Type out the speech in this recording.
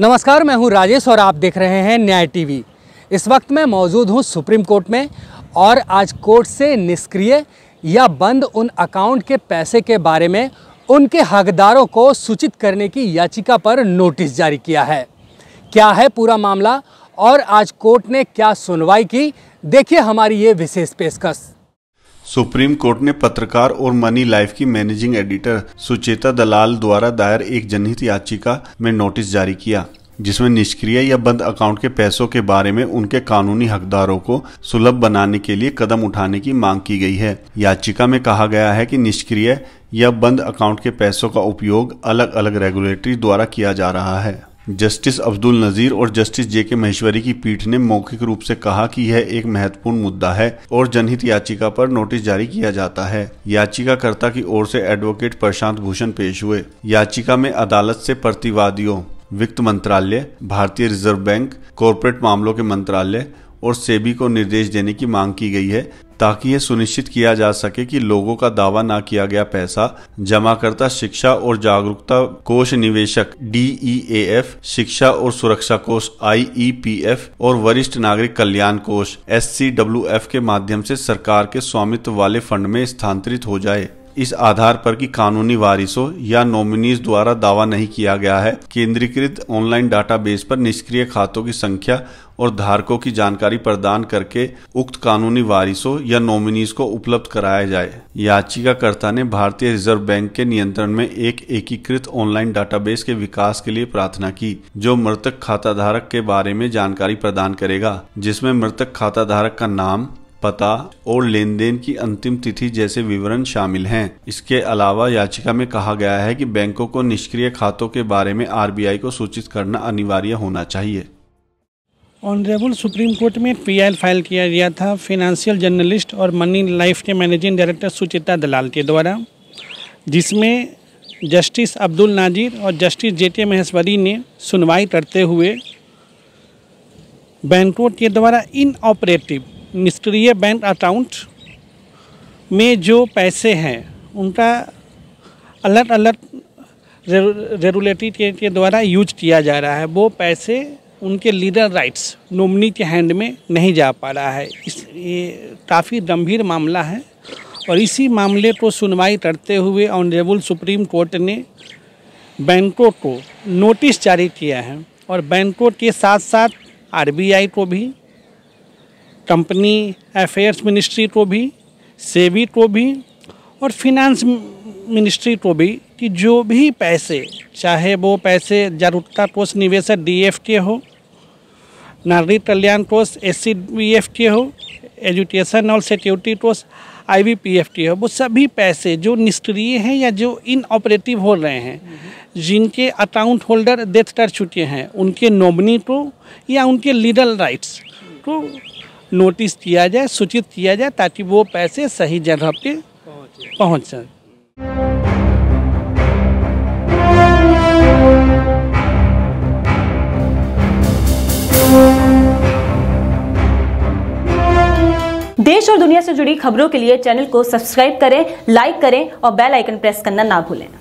नमस्कार मैं हूं राजेश और आप देख रहे हैं न्याय टीवी इस वक्त मैं मौजूद हूं सुप्रीम कोर्ट में और आज कोर्ट से निष्क्रिय या बंद उन अकाउंट के पैसे के बारे में उनके हकदारों को सूचित करने की याचिका पर नोटिस जारी किया है क्या है पूरा मामला और आज कोर्ट ने क्या सुनवाई की देखिए हमारी ये विशेष पेशकश सुप्रीम कोर्ट ने पत्रकार और मनी लाइफ की मैनेजिंग एडिटर सुचेता दलाल द्वारा दायर एक जनहित याचिका में नोटिस जारी किया जिसमें निष्क्रिय या बंद अकाउंट के पैसों के बारे में उनके कानूनी हकदारों को सुलभ बनाने के लिए कदम उठाने की मांग की गई है याचिका में कहा गया है कि निष्क्रिय या बंद अकाउंट के पैसों का उपयोग अलग अलग रेगुलेटरी द्वारा किया जा रहा है जस्टिस अब्दुल नज़ीर और जस्टिस जे के महेश्वरी की पीठ ने मौखिक रूप से कहा कि यह एक महत्वपूर्ण मुद्दा है और जनहित याचिका पर नोटिस जारी किया जाता है याचिकाकर्ता की ओर से एडवोकेट प्रशांत भूषण पेश हुए याचिका में अदालत से प्रतिवादियों वित्त मंत्रालय भारतीय रिजर्व बैंक कॉरपोरेट मामलों के मंत्रालय और सेबी को निर्देश देने की मांग की गई है ताकि यह सुनिश्चित किया जा सके कि लोगों का दावा ना किया गया पैसा जमाकर्ता शिक्षा और जागरूकता कोष निवेशक डी e शिक्षा और सुरक्षा कोष आई e और वरिष्ठ नागरिक कल्याण कोष एस के माध्यम से सरकार के स्वामित्व वाले फंड में स्थानांतरित हो जाए इस आधार पर कि कानूनी वारिसों या नॉमिनीज द्वारा दावा नहीं किया गया है केंद्रीकृत ऑनलाइन डाटाबेस पर निष्क्रिय खातों की संख्या और धारकों की जानकारी प्रदान करके उक्त कानूनी वारिसों या नॉमिनीज को उपलब्ध कराया जाए याचिकाकर्ता ने भारतीय रिजर्व बैंक के नियंत्रण में एक एकीकृत ऑनलाइन डाटाबेस के विकास के लिए प्रार्थना की जो मृतक खाता धारक के बारे में जानकारी प्रदान करेगा जिसमें मृतक खाता धारक का नाम पता और लेन देन की अंतिम तिथि जैसे विवरण शामिल हैं इसके अलावा याचिका में कहा गया है कि बैंकों को निष्क्रिय खातों के बारे में आरबीआई को सूचित करना अनिवार्य होना चाहिए ऑनरेबल सुप्रीम कोर्ट में पीआईएल फाइल किया गया था फिनेंशियल जर्नलिस्ट और मनी लाइफ के मैनेजिंग डायरेक्टर सुचिता दलाल के द्वारा जिसमें जस्टिस अब्दुल नाजिर और जस्टिस जे महेश्वरी ने सुनवाई करते हुए बैंकों के द्वारा इन ऑपरेटिव निष्क्रिय बैंक अकाउंट में जो पैसे हैं उनका अलग अलग रेगुलेटरी के, के द्वारा यूज किया जा रहा है वो पैसे उनके लीडर राइट्स नोमनी के हैंड में नहीं जा पा रहा है इस ये काफ़ी गंभीर मामला है और इसी मामले को सुनवाई करते हुए ऑनरेबल सुप्रीम कोर्ट ने बैंकों को नोटिस जारी किया है और बैंकों के साथ साथ आरबीआई को भी कंपनी अफेयर्स मिनिस्ट्री को तो भी सेवी को तो भी और फिनेंस मिनिस्ट्री को तो भी कि जो भी पैसे चाहे वो पैसे जागरूकता कोष निवेशक डी एफ के हो नागरिक कल्याण कोष एस सी बी एफ के हो एजुकेशन और सिक्योरिटी कोष आई बी पी एफ के हो वो सभी पैसे जो निष्क्रिय हैं या जो इन ऑपरेटिव हो रहे हैं जिनके अकाउंट होल्डर डेथ कर चुके हैं उनके नॉमनी को या उनके लीगल राइट्स को नोटिस किया जाए सूचित किया जाए ताकि वो पैसे सही जगह पे पहुँच सकें देश और दुनिया से जुड़ी खबरों के लिए चैनल को सब्सक्राइब करें लाइक करें और बेल आइकन प्रेस करना ना भूलें